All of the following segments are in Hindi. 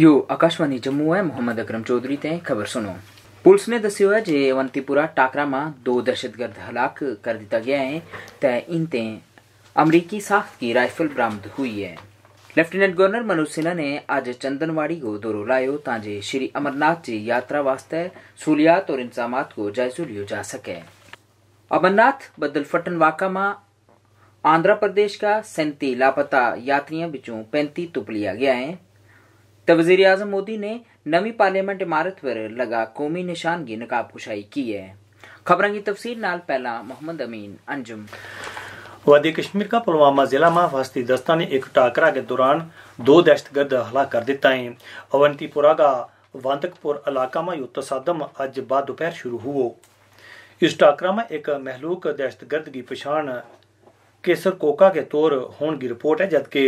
यो आकाशवाणी जम्मू है मोहम्मद अकरम चौधरी ते ख़बर सुनो पुलिस ने दस है जे अवंतीपुरा टाकरा में दो दहशतगर्द हलाक कर दिया गया है ते इन ते अमरीकी साख की राइफल बरामद हुई है लेफ्टिनेंट गवर्नर मनोज सिन्हा ने अज चंदनवाड़ी को दौरो लायो ताजे श्री अमरनाथ जी यात्रा वास्ते सहूलियात और इंतजाम को जायजो लियो जा सके अमरनाथ बदल फटन वाका में आंध्र प्रदेश का सैंती लापता यात्रियों बिचों पैंती तुप लिया गया है વજીર આઝમ મોદી ને નવી પાર્લામેન્ટ ઇમારત પર લગા કોમી નિશાન ગિનાકાબ ઉછાઈ કી હે ખબરંગી તફસીર નાલ પહેલા મુહમ્મદ અમીન અંજુમ વદિ કશ્મીર કા પરવામા જિલ્લા માં વાસ્તી દસ્તાને એક ટાકરા કે દુરણ દો દશ્તગદ હલા કર દિતાયં અવંતિપુરા કા વાંતકપુર અલાકા માં યુત્સાદમ અજ બાદુપહર શુરુ હુઓ ઇસ ટાકરા માં એક મહલૂક દશ્તગદ ギ પિછાણ કેસર કોકા કે તોર હોન ギ રિપોર્ટ હે જદકે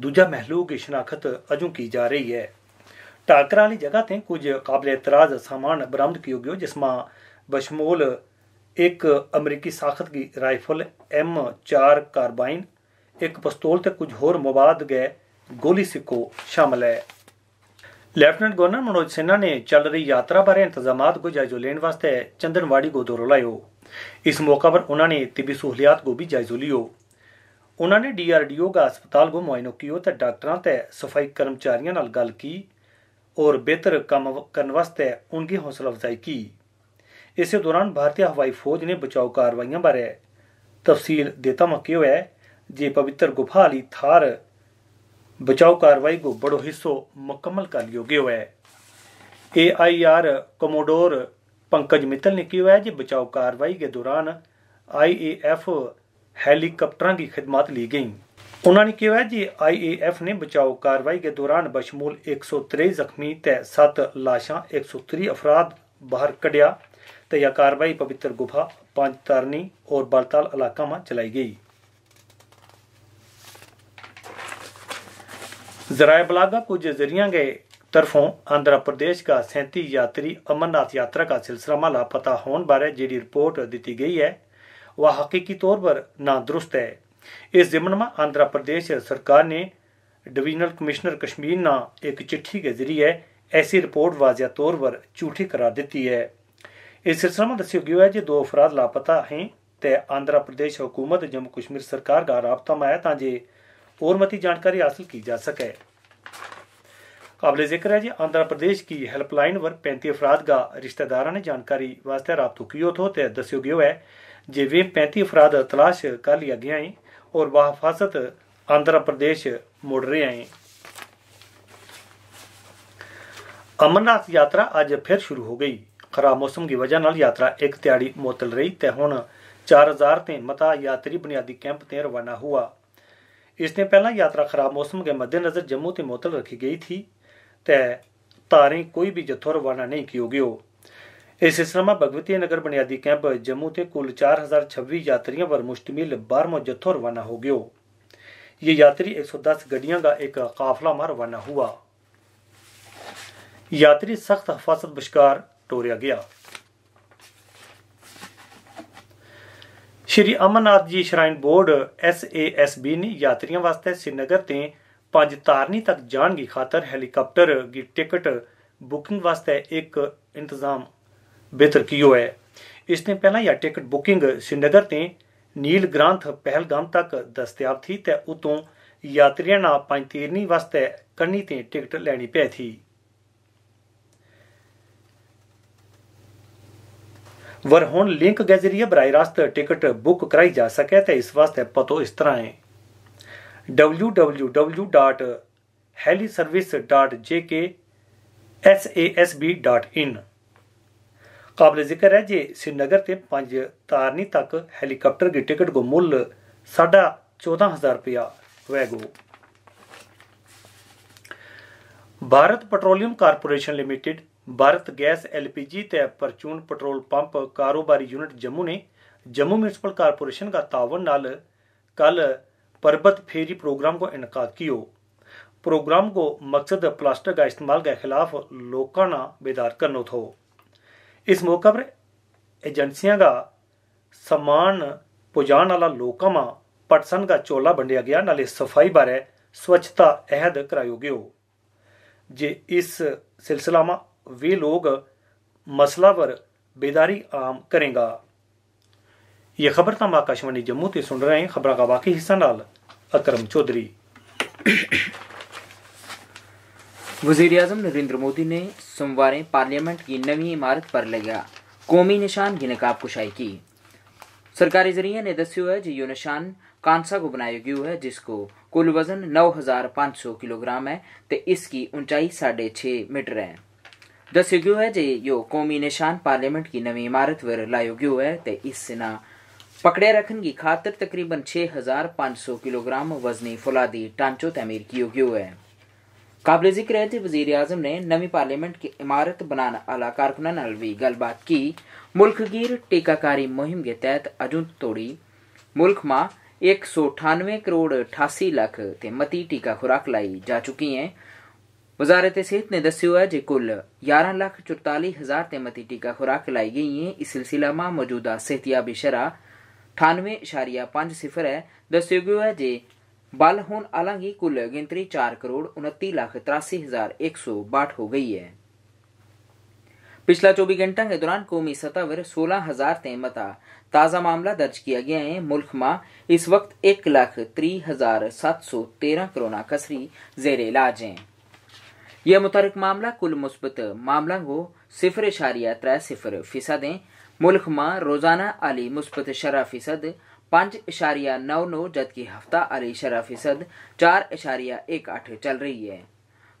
ਦੂਜਾ ਮਹਿਲੂਕ شناخت ਅਜੂ ਕੀ ਜਾ ਰਹੀ ਹੈ ਟਾਕਰਾ ਵਾਲੀ ਜਗ੍ਹਾ ਤੇ ਕੁਝ ਕਾਬਲੇ ਇਤਰਾਜ਼ ਸਮਾਨ ਬਰਾਮਦ ਕੀ ਗਿਓ ਜਿਸਮਾ ਬਸ਼ਮੂਲ ਇੱਕ ਅਮਰੀਕੀ ਸਾਖਤ ਦੀ ਰਾਈਫਲ M4 ਕਾਰਬਾਈਨ ਇੱਕ ਪਿਸਤੌਲ ਤੇ ਕੁਝ ਹੋਰ ਮਵਾਦ ਗਏ ਗੋਲੀ ਸਿੱਕੋ ਸ਼ਾਮਲ ਹੈ ਲੈਫਟਨੈਂਟ ਗਵਰਨਰ ਮਨੋਜ ਸਿਨਹਾ ਨੇ ਚੱਲ ਰਹੀ ਯਾਤਰਾ ਬਾਰੇ ਇੰਤਜ਼ਾਮਾਤ ਕੋ ਜਾਇਜ਼ਾ ਲੈਣ ਵਾਸਤੇ ਚੰਦਨਵਾੜੀ ਗੋਦੋਰੋ ਲਾਇਓ ਇਸ ਮੌਕੇ ਪਰ ਉਹਨਾਂ ਨੇ ਤਿੱਬੀ ਸਹੂਲਤ ਕੋ ਵੀ ਜਾਇਜ਼ਾ ਲਿਓ ਉਹਨਾਂ ਨੇ ਡੀਆਰਡੀਓ ਦਾ ਹਸਪਤਾਲ ਕੋ ਮੁਆਇਨਾ ਕੀਓ ਤੇ ਡਾਕਟਰਾਂ ਤੇ ਸਫਾਈ ਕਰਮਚਾਰੀਆਂ ਨਾਲ ਗੱਲ ਕੀ ਔਰ ਬਿਹਤਰ ਕੰਮ ਕਰਨ ਵਾਸਤੇ ਉਨਕੀ ਹੌਸਲਾ ਅਫਜ਼ਾਈ ਕੀ ਇਸੇ ਦੌਰਾਨ ਭਾਰਤੀ ਹਵਾਈ ਫੌਜ ਨੇ ਬਚਾਓ ਕਾਰਵਾਈਆਂ ਬਾਰੇ ਤਫਸੀਲ ਦੇਤਾ ਮੱਕੇ ਹੋਇਆ ਜੇ ਪਵਿੱਤਰ ਗੁਫਾ ਲਈ ਥਾਰ ਬਚਾਓ ਕਾਰਵਾਈ ਕੋ ਬੜੋ ਹਿੱਸੋ ਮੁਕੰਮਲ ਕਰ ਲਿਓ ਗਏ ਹੋਇਆ एआईआर कमोडोर पंकज मित्तल ने किया है कि बचाव कार्रवाई के दौरान आईएएफ हेलीकॉप्टरों की खिदमत ली गई उन्होंने कहा कि आईएएफ ने बचाव कार्रवाई के दौरान बशमूल एक सौ त्रेई जख्मी ते सत्त लाशा एक सौ त्री अफराद बाहर कढ़िया तो यह कार्रवाई पवित्र गुफा पांच तारनी और बालताल इलाका में चलाई गई जराए बलागा कुछ जरिया के तरफों आंध्र प्रदेश का सैंती यात्री अमरनाथ यात्रा का सिलसिला में लापता होने बारे जी रिपोर्ट दी गई है वह हकीकी तौर पर नादुरुस्त है इस ज़िमन में आंध्र प्रदेश सरकार ने डिवीजनल कमिश्नर कश्मीर ना एक चिट्ठी के जरिए ऐसी रिपोर्ट वाजिया तौर पर झूठी करार देती है इस सिलसिले में दस्यो गयो है कि दो अफराद लापता हैं तो आंध्र प्रदेश हुकूमत जम्मू कश्मीर सरकार का रबता में है ताकि और मती जानकारी हासिल की जा सके काबिल जिक्र है जी आंध्र प्रदेश की हेल्पलाइन पर पैंती अफराद का रिश्तेदारा ने जानकारी वास्ते राबतू कियो थो तो दस्यो गयो है जे वे पैंती अफराद तलाश कर लिया गया है और वह आंध्र प्रदेश मुड़ रहे हैं अमरनाथ यात्रा अज फिर शुरू हो गई खराब मौसम की वजह नाल यात्रा एक तिहाड़ी मुअतल रही ते हुण चार हज़ार ते मता यात्री बुनियादी कैंप ते रवाना हुआ इसने पहला यात्रा खराब मौसम के मद्देनज़र जम्मू ते मुअतल रखी गई थी तै ਧਾਰੇ ਕੋਈ ਵੀ ਜਥੋ ਰਵਾਨਾ गयो इस समा भगवती नगर ਭਗਵਤੀ कैंप ਬੁਨਿਆਦੀ से कुल चार हजार 4026 ਯਾਤਰੀਆਂ पर ਮੁਸ਼ਤਮਿਲ 12ਵਾਂ ਜਥੋ रवाना हो ਗਿਓ ये यात्री 110 गड्डियों का एक काफिला में रवाना हुआ यात्री सख्त हफाजत बशकार टोरिया गया Shri Amarnath ji shrine board S A S B ने यात्रियों वास्ते श्रीनगर से ਪੰਜ ਤਾਰਨੀ ਤੱਕ ਜਾਣਗੀ ਖਾਤਰ ਹੈਲੀਕਾਪਟਰ ਦੀ ਟਿਕਟ ਬੁਕਿੰਗ ਵਾਸਤੇ ਇੱਕ ਇੰਤਜ਼ਾਮ ਬਿਹਤਰ ਕੀਓ ਹੈ ਇਸ ਨੇ ਪਹਿਲਾਂ ਇਹ ਟਿਕਟ ਬੁਕਿੰਗ ਸ਼੍ਰੀਨਗਰ ਤੇ ਨੀਲ ਗ੍ਰਾਂਥ ਪਹਿਲਗਾਮ ਤੱਕ ਦਸਤਿਆਬ ਥੀ ਤੇ ਉਤੋਂ ਯਾਤਰੀਆਂ ਨਾਲ ਪੰਜ ਤੀਰਨੀ ਵਾਸਤੇ ਕੰਨੀ ਤੇ ਟਿਕਟ ਲੈਣੀ ਪਈ ਥੀ ਵਰ ਹੁਣ ਲਿੰਕ ਗੈਜ਼ਰੀਆ ਬਰਾਈ ਰਾਸਤ ਟਿਕਟ ਬੁੱਕ ਕਰਾਈ ਜਾ ਸਕੇ ਤੇ ਇਸ ਵਾਸਤੇ ਪਤੋ ਇਸ ਤਰ੍ਹਾਂ ਹੈ W W W dot heli service dot J K S A S B dot in ਕਾਬਲ ਜ਼ਿਕਰ ਹੈ ਜੇ ਸ਼੍ਰੀਨਗਰ ਤੇ ਪੰਜ ਤਾਰਨੀ ਤੱਕ ਹੈਲੀਕਾਪਟਰ ਦੀ ਟਿਕਟ ਕੋ ਮੁੱਲ 14000 ਰੁਪਇਆ ਹੋਵੇਗਾ Bharat petroleum corporation limited Bharat gas LPG ਤੇ ਪਰਚੂਨ ਪੈਟਰੋਲ ਪੰਪ ਕਾਰੋਬਾਰੀ ਯੂਨਿਟ ਜੰਮੂ ਨੇ ਜੰਮੂ ਮਿਊਨਿਸਪਲ ਕਾਰਪੋਰੇਸ਼ਨ ਦਾ ਤਾਵਨ ਨਾਲ ਕੱਲ परबत फेरी प्रोग्राम को इनका कियो प्रोग्राम को मकसद प्लास्टिक का इस्तेमाल के खिलाफ लोगों ना बेदार करनो थो इस मौके पर एजेंसियां का समान पुजान वाला लोगों में पटसन का चोला वंडिया गया नाले सफाई बारे स्वच्छता अहद करायो गयो जे इस सिलसिला में वे लोग मसला पर बेदारी आम करेगा ये खबर तम तो आकाशवाणी जम्मू से सुन रहे हैं खबर का बाकी हिस्सा नाल अकरम चौधरी वजीर अजम नरेंद्र मोदी ने सोमवार पार्लियामेंट की नवी इमारत पर लगा कौमी निशान की नकाब कुशाई की सरकारी जरिए ने दस है जो यो निशान कांसा को बनाया गया है जिसको कुल वजन 9,500 किलोग्राम है ते इसकी ऊंचाई साढ़े छः मीटर है दस्यू गयो है जो यो कौमी निशान पार्लियामेंट की नवी इमारत पर लाया गया है ते इस ना पकड़े रखन की खातर तकरीबन 6,500 किलोग्राम वजनी फुलादी टांचो तमीर की गयो है काबिल जिक्र है वजीर अजम ने नवी पार्लियामेंट की इमारत बनाने आला कारकुनन भी गलबात की गिर टीकाकारी मुहिम के तहत अजू तोड़ी मुल्क में एक सौ अठानवे करोड़ अठासी लाख मती टीका खुराक लाई जा चुकी है वजारत सेहत ने दस है जे कुल ग्यारह लाख चौताली हजार ते मती टीका खुराक लाई गई है इस सिलसिला में मौजूदा सेहतियाबी शराह अठानवे इशारिया पांच सिफर है दस्यो है जे बल होने हालांकि कुल गिनती चार करोड़ उन्ती लाख तिरासी हजार एक सौ बाठ हो गई है पिछला चौबीस घंटा के दौरान कौमी सतह पर सोलह हजार ते मता ताज़ा मामला दर्ज किया गया है मुल्क में इस वक्त एक लाख त्री हजार सात सौ तेरह कोरोना कसरी जेर इलाज हैं यह मुतरक मामला कुल मुस्बत मामला को सिफर इशारिया त्रै सिफर फीसद है में रोजाना आली मुस्बत शरा फीसद પાંच इशारिया नौ नौ जबकि हफ्ता आली शरा फीसद चार इशारिया एक आठ चल रही है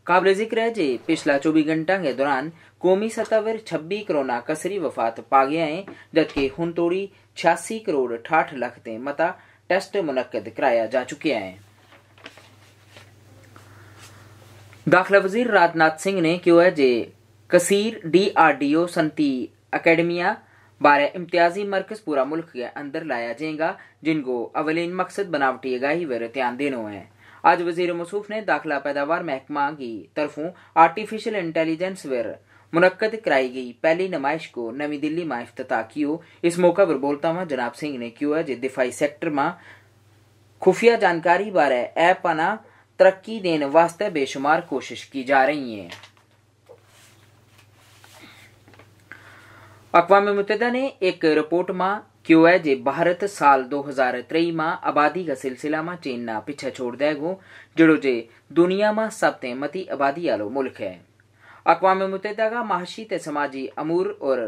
काबिल जिक्र है जी पिछला चौबीस घंटा के दौरान कौमी सतह पर छब्बी करोना कसरी वफात पा गया है जबकि हूं तोड़ी छियासी करोड़ ठाठ लख ते मता टेस्ट मुनद कराया जा चुके हैं दाखिला वजीर राजनाथ सिंह ने क्यों है जे कसीर डीआरडीओ संती अकेडमिया बारह इम्तियाजी मरकज पूरा मुल्क के अंदर लाया जाएगा जिनको अवलिन मकसद बनावटी आगाही ध्यान देना हैं आज वजीर मसूफ ने दाखिला पैदावार महकमा की तरफों आर्टिफिशियल इंटेलिजेंस वर मुनद कराई गई पहली नुमाइश को नवी दिल्ली में अफ्ताह कियो इस मौके पर बोलता हुआ जनाब सिंह ने क्यों है जो दिफाई सेक्टर में खुफिया जानकारी बारे ऐप आना तरक्की देने वास्ते बेशुमार कोशिश की जा रही है अकवामी मुतदा ने एक रिपोर्ट में क्यों है जे भारत साल दो हजार त्रेई में आबादी का सिलसिला में चीन ना पीछे छोड़ देगा जड़ो जे दुनिया में सब ते मती आबादी आलो मुल्क है अकवामी मुतहदा का महाशी ते समाजी अमूर और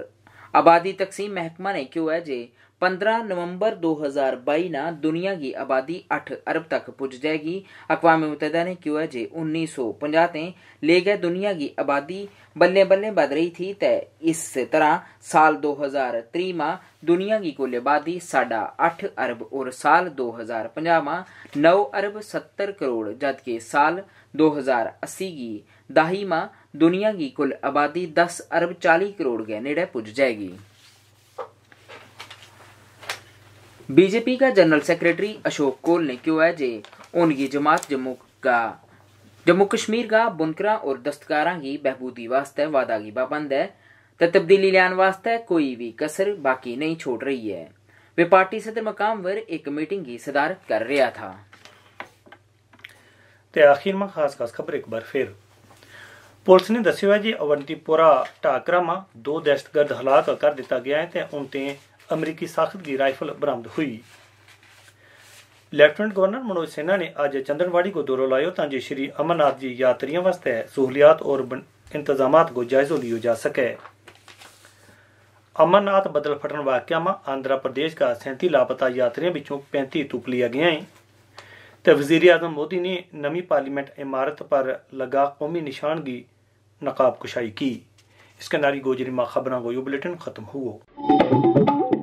आबादी तकसीम महकमा ने क्यों है जे 15 नवंबर 2022 ना दुनिया की आबादी 8 अरब तक पुज जाएगी अकवा मुतहदा ने क्यों है जे उन्नीस सौ पंजा ते ले गए दुनिया की आबादी बल्ले बल्ले बढ़ रही थी ते इस तरह साल 2030 मा दुनिया की कुल आबादी साढ़ा अठ अरब और साल 2050 मा नौ अरब 70 करोड़ जबकि साल 2080 की दाही मा दुनिया की कुल आबादी 10 अरब 40 करोड़ के नेड़े पुज जाएगी बीजेपी का जनरल सेक्रेटरी अशोक कोल ने क्यों है जे उनकी जमात जम्मू का जम्मू कश्मीर का बुनकरा और दस्तकारा की बहबूदी वास्ते वादा की पाबंद है तो तब्दीली लियान वास्ते कोई भी कसर बाकी नहीं छोड़ रही है वे पार्टी सदर मकाम पर एक मीटिंग की सदारत कर रहा था ते आखिर में खास खास खबर एक बार फिर पुलिस ने दस्यो है जी अवंतीपुरा टाकरा में दो दहशतगर्द हलाक कर ਗਿਆ गया है ਉਹਨਾਂ ਤੇ अमरीकी साखत की राइफल बरामद हुई ਲੈਫਟੀਨੈਂਟ गवर्नर मनोज सिन्हा ने अज चंदनवाड़ी ਕੋ ਦੌਰਾ ਲਾਇਓ ਤਾਂ ਜੇ ਸ਼੍ਰੀ ਅਮਰਨਾਥ ਜੀ ਯਾਤਰੀਆਂ ਵਾਸਤੇ ਸਹੂਲੀਅਤ ਔਰ ਇੰਤਜ਼ਾਮਾਤ ਕੋ ਜਾਇਜ਼ੋ ਲਿਓ ਜਾ अमरनाथ बदल फटन वाक्या में आंध्र प्रदेश का सैंती लापता यात्रियों पिछों पैंती तुप लिया गया है तो वजीर अजम मोदी ने नवी पार्लियामेंट इमारत पर लगा कौमी निशान की नकाब की इसके नारी गोजरी माँ खबर को यो बुलेटिन खत्म हुआ